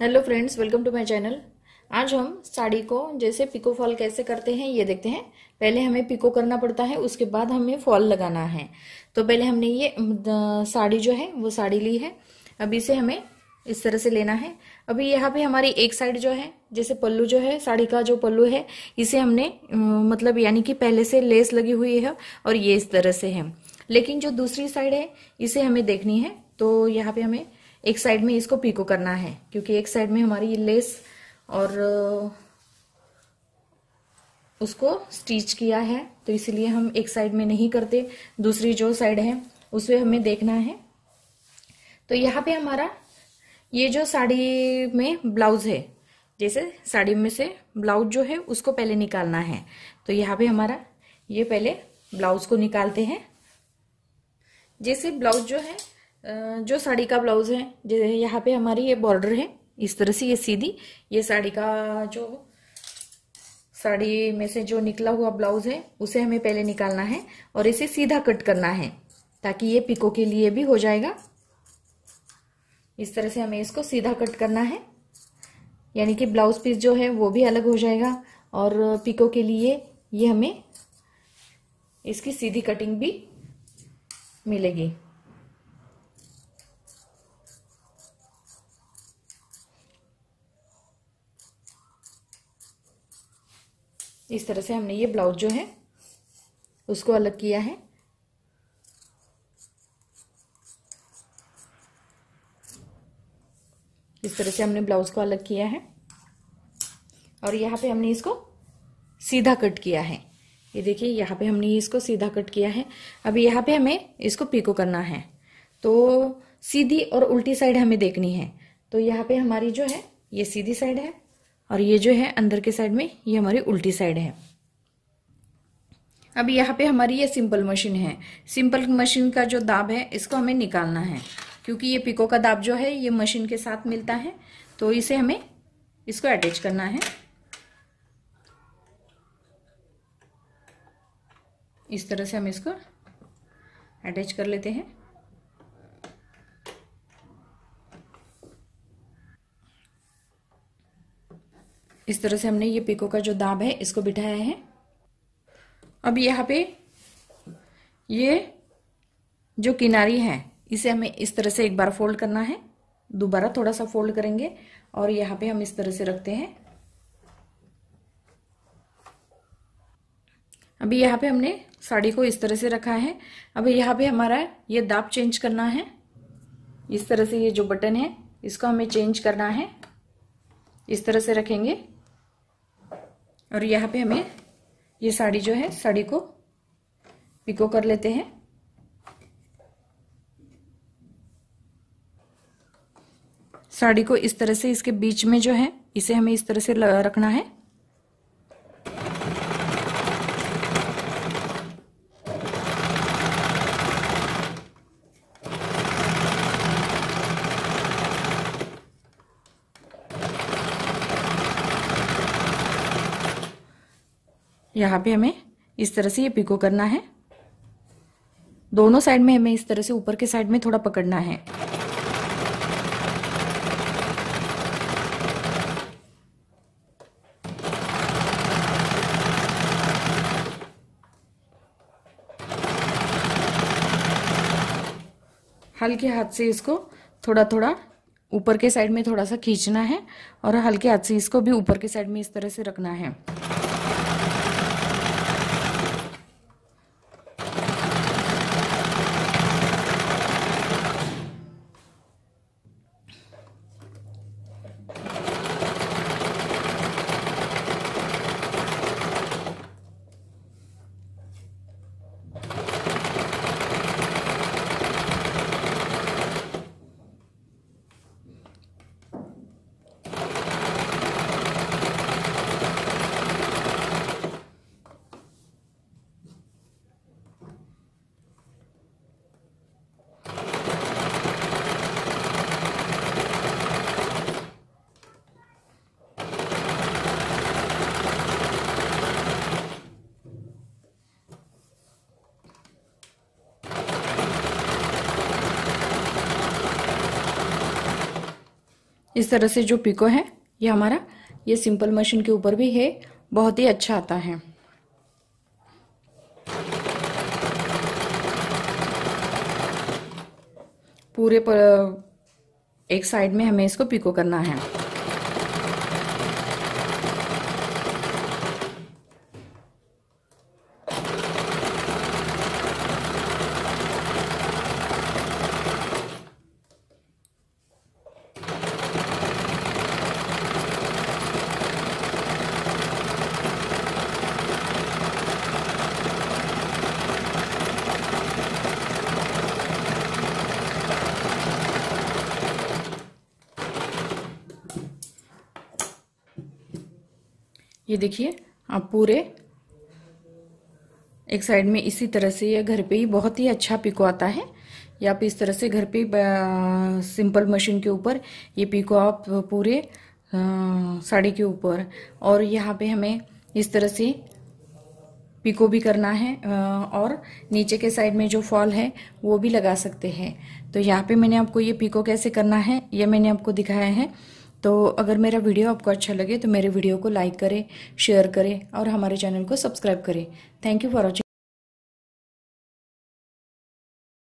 hello friends welcome to my channel आज हम साड़ी को जैसे पिको फॉल कैसे करते हैं ये देखते हैं पहले हमें पिको करना पड़ता है उसके बाद हमें फॉल लगाना है तो पहले हमने ये साड़ी जो है वो साड़ी ली है अब इसे हमें इस तरह से लेना है अभी यहाँ पे हमारी एक साइड जो है जैसे पल्लू जो है साड़ी का जो पल्लू है इसे हमने मतलब यानी कि पहले से लेस लगी हुई है और ये इस तरह से है लेकिन जो दूसरी साइड है इसे हमें देखनी है तो यहाँ पे हमें एक साइड में इसको पीको करना है क्योंकि एक साइड में हमारी ये लेस और उसको स्टिच किया है तो इसलिए हम एक साइड में नहीं करते दूसरी जो साइड है उसमें हमें देखना है तो यहाँ पे हमारा ये जो साड़ी में ब्लाउज है जैसे साड़ी में से ब्लाउज जो है उसको पहले निकालना है तो यहाँ पे हमारा ये पहले ब्लाउज को निकालते हैं जैसे ब्लाउज जो है जो साड़ी का ब्लाउज़ है यहाँ पे हमारी ये बॉर्डर है इस तरह से ये सीधी ये साड़ी का जो साड़ी में से जो निकला हुआ ब्लाउज़ है उसे हमें पहले निकालना है और इसे सीधा कट करना है ताकि ये पिको के लिए भी हो जाएगा इस तरह से हमें इसको सीधा कट करना है यानी कि ब्लाउज पीस जो है वो भी अलग हो जाएगा और पिको के लिए ये हमें इसकी सीधी कटिंग भी मिलेगी इस तरह से हमने ये ब्लाउज जो है उसको अलग किया है इस तरह से हमने ब्लाउज को अलग किया है और यहाँ पे हमने इसको सीधा कट किया है ये देखिए यहाँ पे हमने इसको सीधा कट किया है अब यहाँ पे हमें इसको पीको करना है तो सीधी और उल्टी साइड हमें देखनी है तो यहाँ पे हमारी जो है ये सीधी साइड है और ये जो है अंदर के साइड में ये हमारी उल्टी साइड है अब यहाँ पे हमारी ये सिंपल मशीन है सिंपल मशीन का जो दाब है इसको हमें निकालना है क्योंकि ये पिको का दाब जो है ये मशीन के साथ मिलता है तो इसे हमें इसको अटैच करना है इस तरह से हम इसको अटैच कर लेते हैं इस तरह से हमने ये पिको का जो दाब है इसको बिठाया है अब यहाँ पे ये जो किनारी है इसे हमें इस तरह से एक बार फोल्ड करना है दोबारा थोड़ा सा फोल्ड करेंगे और यहाँ पे हम इस तरह से रखते हैं अभी यहाँ पे हमने साड़ी को इस तरह से रखा है अब यहाँ पे हमारा ये दाब चेंज करना है इस तरह से ये जो बटन है इसको हमें चेंज करना है इस तरह से रखेंगे और यहाँ पे हमें ये साड़ी जो है साड़ी को पिको कर लेते हैं साड़ी को इस तरह से इसके बीच में जो है इसे हमें इस तरह से रखना है यहाँ पे हमें इस तरह से ये पिको करना है दोनों साइड में हमें इस तरह से ऊपर के साइड में थोड़ा पकड़ना है हल्के हाथ से इसको थोड़ा थोड़ा ऊपर के साइड में थोड़ा सा खींचना है और हल्के हाथ से इसको भी ऊपर के साइड में इस तरह से रखना है इस तरह से जो पिको है ये हमारा ये सिंपल मशीन के ऊपर भी है बहुत ही अच्छा आता है पूरे पर एक साइड में हमें इसको पिको करना है ये देखिए आप पूरे एक साइड में इसी तरह से ये घर पे ही बहुत ही अच्छा पिको आता है या आप इस तरह से घर पे सिंपल मशीन के ऊपर ये पिको आप पूरे साड़ी के ऊपर और यहाँ पे हमें इस तरह से पिको भी करना है और नीचे के साइड में जो फॉल है वो भी लगा सकते हैं तो यहाँ पे मैंने आपको ये पिको कैसे करना है ये मैंने आपको दिखाया है तो अगर मेरा वीडियो आपको अच्छा लगे तो मेरे वीडियो को लाइक करें शेयर करें और हमारे चैनल को सब्सक्राइब करें थैंक यू फॉर वॉचिंग